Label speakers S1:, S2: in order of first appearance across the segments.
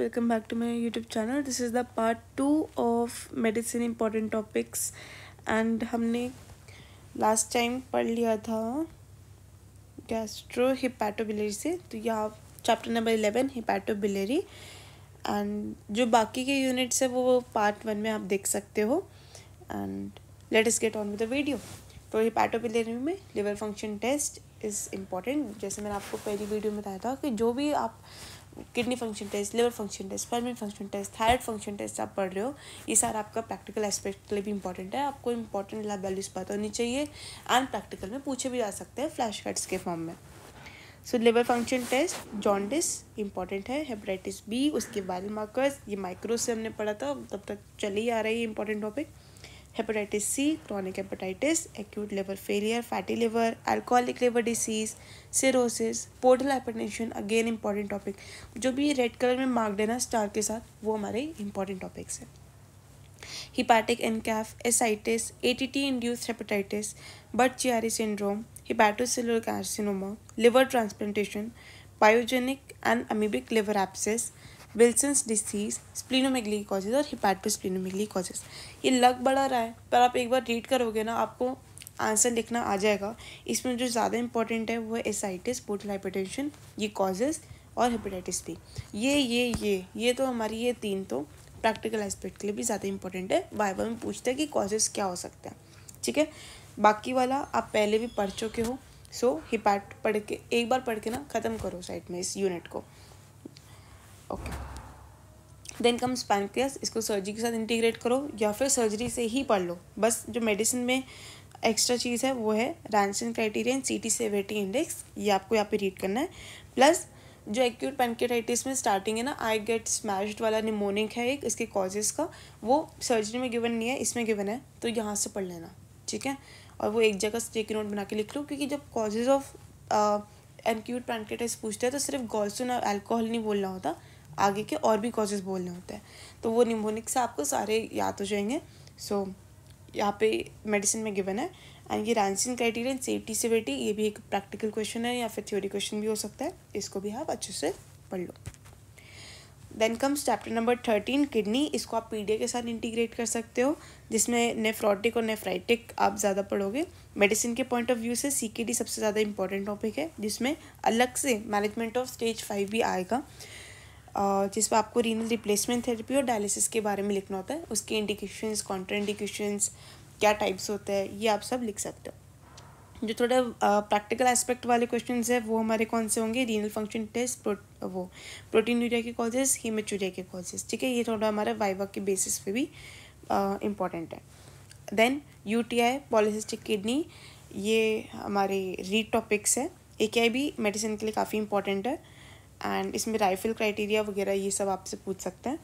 S1: Welcome back to my YouTube channel this is the part two of medicine important topics and हमने last time पढ़ लिया था gastro hepatobiliary से तो यह chapter number eleven hepatobiliary and जो बाकी के यूनिट्स है वो पार्ट वन में आप देख सकते हो and let's get on with the video तो हिपैटोबिलरी में liver function test is important जैसे मैंने आपको पहली वीडियो में बताया था कि जो भी आप kidney function test liver function test फर्मिन function test thyroid function test आप पढ़ रहे हो ये सारा आपका प्रैक्टिकल एस्पेक्ट के लिए भी इंपॉर्टेंट है आपको इंपॉर्टेंट लैब वैल्यूज पता होनी चाहिए एंड प्रैक्टिकल में पूछे भी जा सकते हैं फ्लैश कार्ड्स के फॉर्म में so liver function test jaundice important है हेपेटाइटिस बी उसके वायरल मार्कर्स ये माइक्रो से हमने पढ़ा था तब तक चले ही आ रहा है ये important topic hepatitis C chronic hepatitis acute liver failure fatty liver alcoholic liver disease cirrhosis portal hypertension again important topic जो भी रेड कलर में मार्क देना स्टार के साथ वो हमारे इंपॉर्टेंट टॉपिक्स हैं हिपैटिक एनकैफ ascites A T T induced hepatitis Budd Chiari syndrome hepatocellular carcinoma liver transplantation biogenic and amoebic liver abscess Wilson's disease splenomegaly causes और स्प्लिनोमेगली कॉजेज ये लग बढ़ा रहा है पर आप एक बार रीड करोगे ना आपको आंसर लिखना आ जाएगा इसमें जो ज़्यादा इंपॉर्टेंट है वो है एसाइटिस पोर्टल हाइपरटेंशन ये कॉजेज और हेपेटाइटिस बी ये ये ये ये तो हमारी ये तीन तो प्रैक्टिकल एस्पेक्ट के लिए भी ज़्यादा इंपॉर्टेंट है बाइबल में पूछते हैं कि कॉजेज क्या हो सकते हैं ठीक है बाकी वाला आप पहले भी पढ़ चुके हो सो हिपैट पढ़ के एक बार पढ़ के ना ख़त्म करो साइड में इस यूनिट को okay okay. Then comes pancreas इसको सर्जरी के साथ इंटीग्रेट करो या फिर सर्जरी से ही पढ़ लो बस जो मेडिसिन में एक्स्ट्रा चीज़ है वो है Ranson criterion C T severity index ये आपको यहाँ पे रीड करना है प्लस जो एक्यूट पेनकेटाइटिस में स्टार्टिंग है ना आई गेट स्मैश्ड वाला निमोनिक है एक इसके कॉजेस का वो सर्जरी में गिवन नहीं है इसमें गिवन है तो यहाँ से पढ़ लेना ठीक है और वो एक जगह स्टेक नोट बना के लिख लो क्योंकि जब कॉजेज ऑफ एक्यूट पेनकेटाइटिस पूछते हैं तो सिर्फ गॉल्सोन और एल्कोहल नहीं बोलना होता आगे के और भी कॉजेज़ बोलने होते हैं तो वो निमोनिक से आपको सारे याद हो जाएंगे सो so, यहाँ पे मेडिसिन में गिवन है एंड ये रैंसिन क्राइटेरिया सेफ्टी सेवेटी ये भी एक प्रैक्टिकल क्वेश्चन है या फिर थ्योरी क्वेश्चन भी हो सकता है इसको भी आप अच्छे से पढ़ लो then comes chapter number thirteen kidney इसको आप पी के साथ इंटीग्रेट कर सकते हो जिसमें नेफ्रोटिक और नेफ्राइटिक आप ज़्यादा पढ़ोगे मेडिसिन के पॉइंट ऑफ व्यू से सी सबसे ज़्यादा इंपॉर्टेंट टॉपिक है जिसमें अलग से मैनेजमेंट ऑफ स्टेज फाइव भी आएगा जिस पर आपको रीनल रिप्लेसमेंट थेरेपी और डायलिसिस के बारे में लिखना होता है उसके इंडिकेशंस कॉन्ट्राइंडिकेशंस क्या टाइप्स होते हैं ये आप सब लिख सकते हो जो थोड़ा प्रैक्टिकल एस्पेक्ट वाले क्वेश्चन है वो हमारे कौन से होंगे रीनल फंक्शन टेस्ट प्रो वो प्रोटीन यूरिया के कॉजेज हीमेचूरिया के कॉजेज ठीक है ये थोड़ा हमारा वाइवा के बेसिस पे भी इम्पॉर्टेंट है then U T I polycystic kidney ये हमारे रीड टॉपिक्स है ए के आई भी मेडिसिन के लिए काफ़ी इंपॉर्टेंट है एंड इसमें राइफल क्राइटेरिया वगैरह ये सब आपसे पूछ सकते हैं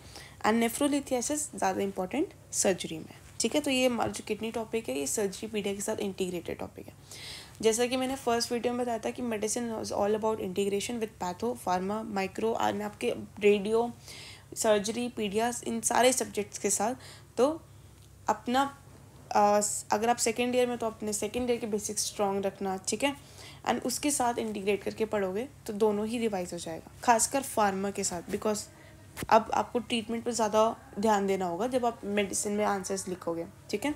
S1: एंड नेफ्रोलिथियासिस ज़्यादा इंपॉर्टेंट सर्जरी में ठीक है तो ये जो किडनी टॉपिक है ये सर्जरी पीडिया के साथ इंटीग्रेटेड टॉपिक है जैसा कि मैंने फर्स्ट वीडियो में बताया था कि medicine is all about integration with patho pharma micro and आपके रेडियो सर्जरी पीडिया इन सारे सब्जेक्ट्स के साथ तो अपना अगर आप सेकेंड ईयर में तो अपने सेकेंड ईयर के बेसिक्स स्ट्रॉन्ग रखना ठीक है एंड उसके साथ इंटीग्रेट करके पढ़ोगे तो दोनों ही रिवाइज हो जाएगा खासकर फार्मा के साथ बिकॉज अब आपको ट्रीटमेंट पर ज़्यादा ध्यान देना होगा जब आप मेडिसिन में आंसर्स लिखोगे ठीक है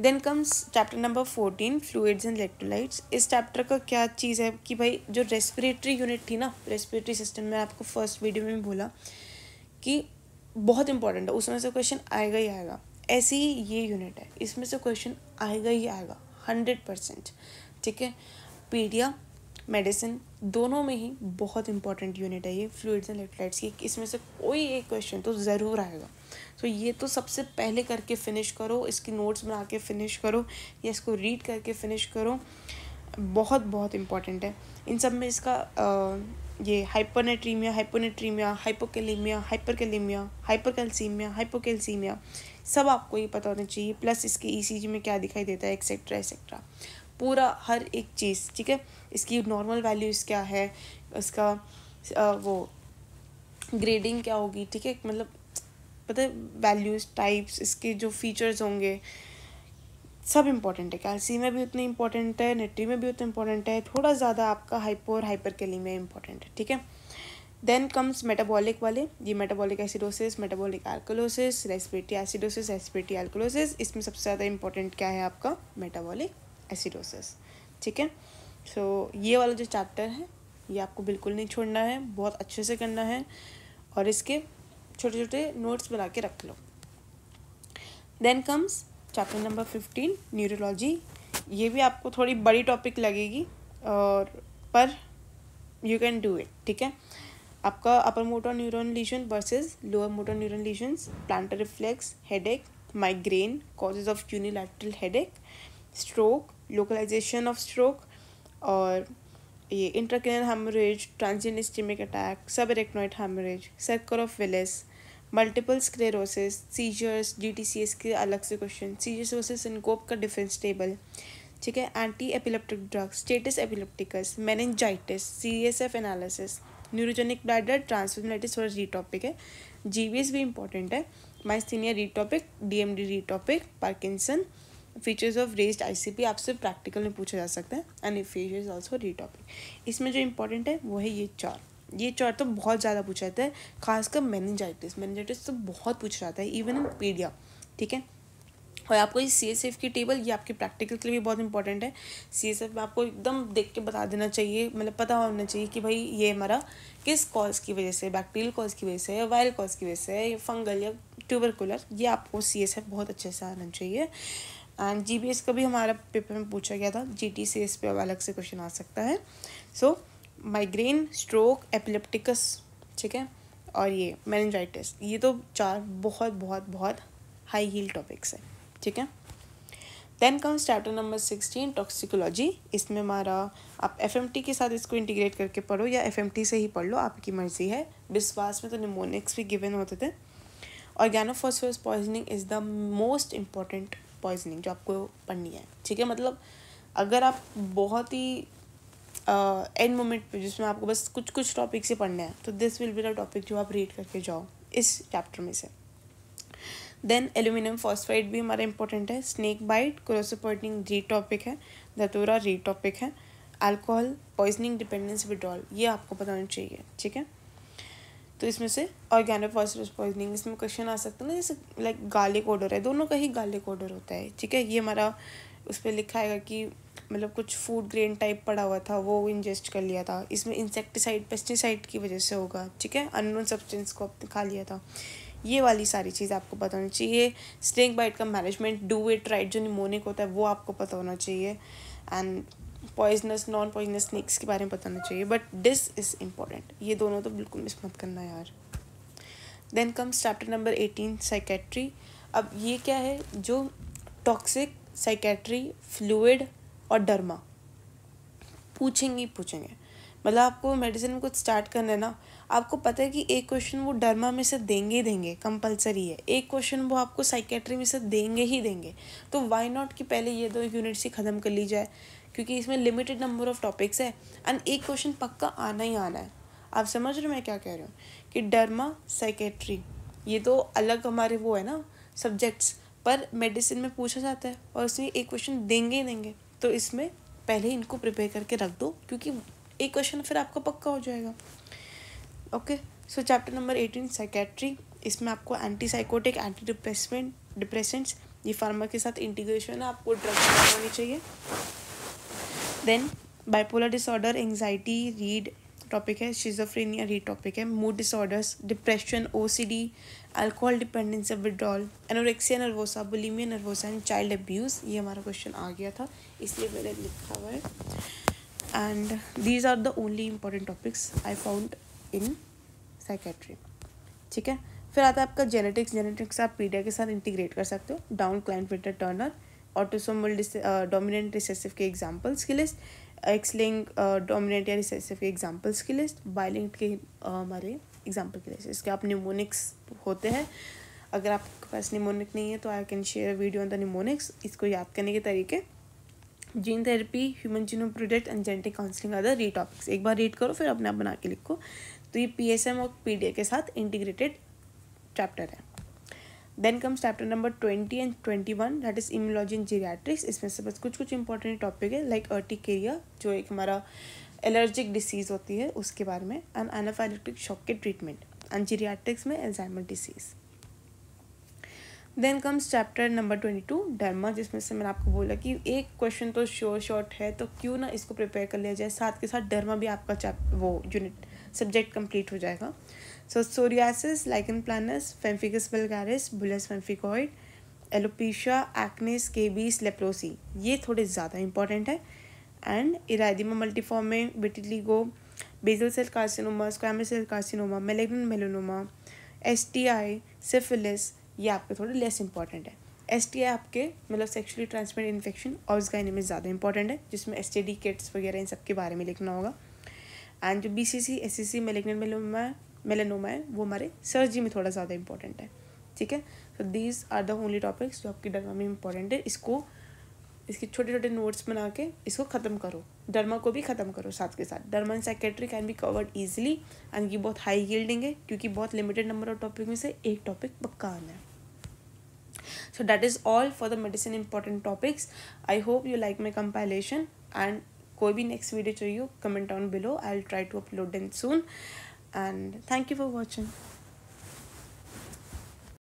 S1: then comes chapter number fourteen fluids and electrolytes इस चैप्टर का क्या चीज़ है कि भाई जो रेस्पिरेटरी यूनिट थी ना रेस्पिरेटरी सिस्टम में आपको फर्स्ट वीडियो में बोला कि बहुत इंपॉर्टेंट है उसमें से क्वेश्चन आएगा ही आएगा ऐसी ही ये यूनिट है इसमें से क्वेश्चन आएगा ही आएगा हंड्रेड परसेंट ठीक है पीडिया मेडिसिन दोनों में ही बहुत इंपॉर्टेंट यूनिट है ये फ्लूड्स एंड इलेक्ट्रोलाइट्स की इसमें से कोई एक क्वेश्चन तो ज़रूर आएगा तो ये तो सबसे पहले करके फिनिश करो इसकी नोट्स बना के फिनिश करो या इसको रीड करके फिनिश करो बहुत बहुत इंपॉर्टेंट है इन सब में इसका आ, ये hyponatremia hyponatremia hypokalemia hyperkalemia hypercalcemia hypocalcemia सब आपको ये पता होना चाहिए प्लस इसके ईसीजी e में क्या दिखाई देता है एक्सेट्रा एक्सेट्रा पूरा हर एक चीज़ ठीक है इसकी नॉर्मल वैल्यूज़ क्या है इसका आ, वो ग्रेडिंग क्या होगी ठीक है मतलब पता है वैल्यूज़ टाइप्स इसके जो फीचर्स होंगे सब इम्पॉर्टेंट है कैलसी में भी उतने इम्पॉर्टेंट है नेट्री में भी उतना इम्पॉर्टेंट है थोड़ा ज़्यादा आपका हाइपो और हाइपर केली में इम्पॉर्टेंट है ठीक है देन कम्स मेटाबॉलिक वाले ये metabolic acidosis metabolic alkalosis respiratory acidosis respiratory alkalosis इसमें सबसे ज़्यादा इंपॉर्टेंट क्या है आपका मेटाबॉलिक एसिडोसिस ठीक है सो so, ये वाला जो चैप्टर है ये आपको बिल्कुल नहीं छोड़ना है बहुत अच्छे से करना है और इसके छोटे छोटे नोट्स बना के रख लो then comes chapter number fifteen neurology ये भी आपको थोड़ी बड़ी टॉपिक लगेगी और पर यू कैन डू इट ठीक है आपका upper motor neuron lesion versus lower motor neuron lesions plantar reflex headache migraine causes of unilateral headache stroke localization of stroke और ये intracranial haemorrhage transient ischemic attack subarachnoid haemorrhage circle of Willis multiple sclerosis seizures T C S के अलग से question seizures इन गोप का defence table ठीक है anti epileptic drugs status epilepticus meningitis C S F analysis neurogenic bladder transverse और re topic है G S भी important है myasthenia re topic D M D re topic Parkinson features of raised ICP आपसे practical में पूछा जा सकता है and feature is also re topic इसमें जो इंपॉर्टेंट है वो है ये चार ये चार तो बहुत ज़्यादा पूछा जाता है खासकर मैनेजाइटिस मैनेजाइटिस तो बहुत पूछा जाता है इवन इन पीडिया ठीक है और आपको ये सी एस एफ की टेबल ये आपके प्रैक्टिकल के लिए भी बहुत इंपॉर्टेंट है सी एस एफ में आपको एकदम देख के बता देना चाहिए मतलब पता होना चाहिए कि भाई ये हमारा किस कॉज की वजह से बैक्टीरियल कॉज की वजह से या वायरल कॉज की वजह से या फंगल या ट्यूबरकुलर ये आपको सी एस एफ बहुत अच्छे से आना चाहिए एंड जी बी एस का भी हमारा पेपर में पूछा गया था जी टी एस इस पर अलग से क्वेश्चन आ सकता है सो माइग्रेन स्ट्रोक एपिलेप्टिकस ठीक है और ये मैनजाइटिस ये तो चार बहुत बहुत बहुत हाई हील टॉपिक्स हैं ठीक है then comes chapter number sixteen toxicology इसमें हमारा आप एफ के साथ इसको इंटीग्रेट करके पढ़ो या एफ से ही पढ़ लो आपकी मर्जी है विश्वास में तो निमोनिक्स भी गिवन होते थे organophosphorus poisoning is the most important poisoning जो आपको पढ़नी है ठीक है मतलब अगर आप बहुत ही एंड मोमेंट पे जिसमें आपको बस कुछ कुछ टॉपिक से पढ़ना है तो this will be the topic जो आप रीड करके जाओ इस चैप्टर में से देन एल्यूमिनियम फॉस्फाइड भी हमारा इंपॉर्टेंट है स्नेक बाइट क्रोसोपोर्टिंग री टॉपिक है धतूरा री टॉपिक है अल्कोहल पॉइजनिंग डिपेंडेंस विड्रॉल ये आपको बताना चाहिए ठीक है तो इसमें से ऑर्गेनिक फॉसरस पॉइजनिंग इसमें क्वेश्चन आ सकता है ना जैसे लाइक गार्लिक ऑर्डर है दोनों का ही गार्लिक ऑर्डर होता है ठीक है ये हमारा उस पर लिखा है कि मतलब कुछ फूड ग्रेन टाइप पड़ा हुआ था वो इंजेस्ट कर लिया था इसमें इंसेक्टिसाइड पेस्टिसाइड की वजह से होगा ठीक है अननोन सब्सटेंस को आपने खा लिया था ये वाली सारी चीज़ आपको पता होनी चाहिए स्नेक बाइट का मैनेजमेंट डू इट राइट जो निमोनिक होता है वो आपको पता होना चाहिए and poisonous non poisonous snakes के बारे में बताना चाहिए बट दिस इज़ इम्पॉर्टेंट ये दोनों तो बिल्कुल मिस मत करना यार then comes chapter number eighteen psychiatry अब ये क्या है जो टॉक्सिक साइकेट्री फ्लूड और डरमा पूछेंगे पूछेंगे मतलब आपको मेडिसिन में कुछ स्टार्ट करना है ना आपको पता है कि एक क्वेश्चन वो डरमा में से देंगे ही देंगे कंपलसरी है एक क्वेश्चन वो आपको साइकेट्री में से देंगे ही देंगे तो वाई नॉट कि पहले ये दो यूनिट्स ही ख़त्म कर ली जाए क्योंकि इसमें लिमिटेड नंबर ऑफ टॉपिक्स है एंड एक क्वेश्चन पक्का आना ही आना है आप समझ रहे हो मैं क्या कह रही हूँ कि डर्मा साइकेट्री ये तो अलग हमारे वो है ना सब्जेक्ट्स पर मेडिसिन में पूछा जाता है और उसमें एक क्वेश्चन देंगे ही देंगे तो इसमें पहले इनको प्रिपेयर करके रख दो क्योंकि एक क्वेश्चन फिर आपका पक्का हो जाएगा okay so chapter number eighteen psychiatry इसमें आपको anti psychotic anti depressant depressants ये फार्मा के साथ इंटीग्रेशन है आपको ड्रग्स होनी चाहिए then bipolar disorder anxiety read topic है शिजोफ्रेनिया रीड टॉपिक है mood disorders depression OCD alcohol dependence withdrawal anorexia nervosa bulimia nervosa and child abuse ये हमारा क्वेश्चन आ गया था इसलिए मैंने लिखा हुआ है and these are the only important topics I found in psychiatry ठीक है फिर आता है आपका जेनेटिक्स जेनेटिक्स आप पीडिया के साथ इंटीग्रेट कर सकते हो Down Klinefelter Turner autosomal dominant recessive के एग्जाम्पल्स की लिस्ट एक्स लिंक डोमिनेंट या रिसेसिव के एग्जाम्पल्स की लिस्ट बाइलिंक के uh, हमारे एग्जाम्पल की लिस्ट इसके आप निमोनिक्स होते हैं अगर आपके पास निमोनिक नहीं है तो I can share video on the mnemonics इसको याद करने के तरीके gene therapy human genome product and genetic counselling other read topics एक बार रीड करो फिर अपने आप बना के लिखो तो ये एम और ए के साथ इंटीग्रेटेड चैप्टर है then comes chapter number twenty and twenty one that is immunology and geriatrics इसमें से बस कुछ कुछ इंपॉर्टेंट टॉपिक है लाइक अर्टिकेरिया जो एक हमारा एलर्जिक डिसीज़ होती है उसके बारे में एंड एनाफाइलेक्टिक शॉक के ट्रीटमेंट एंड जीरियाट्रिक्स में Alzheimer disease then comes chapter number twenty two derma जिसमें से मैंने आपको बोला कि एक क्वेश्चन तो श्योर शॉर्ट है तो क्यों ना इसको प्रिपेयर कर लिया जाए साथ के साथ डर्मा भी आपका चैप वो यूनिट सब्जेक्ट कंप्लीट हो जाएगा so psoriasis lichen planus pemphigus vulgaris bullous pemphigoid alopecia acne scabies leprosy ये थोड़े ज़्यादा इंपॉर्टेंट है and erythema multiforme vitiligo basal cell carcinoma squamous cell carcinoma malignant melanoma S T I syphilis ये आपके थोड़े less important है S T I आपके मतलब सेक्शुअली ट्रांसमिटेड इन्फेक्शन और उसका इनमें ज़्यादा इंपॉर्टेंट है जिसमें एस टी डी किट्स वगैरह इन सब के बारे में लिखना होगा एंड जो B C C S C C malignant melanoma melanoma है वो हमारे सर्जरी में थोड़ा ज़्यादा इंपॉर्टेंट है ठीक है so these are the only topics जो आपकी डरमा में इंपॉर्टेंट है इसको इसके छोटे छोटे नोट्स बना के इसको ख़त्म करो डरमा को भी ख़त्म करो साथ के साथ derma and psychiatry can be covered easily and ये बहुत हाई गिल्डिंग है क्योंकि बहुत लिमिटेड नंबर ऑफ टॉपिक में से एक टॉपिक पक्का आना है so that is all for the medicine important topics I hope you like my compilation and कोई भी नेक्स्ट वीडियो चाहिए comment down below I will try to upload in soon and thank you for watching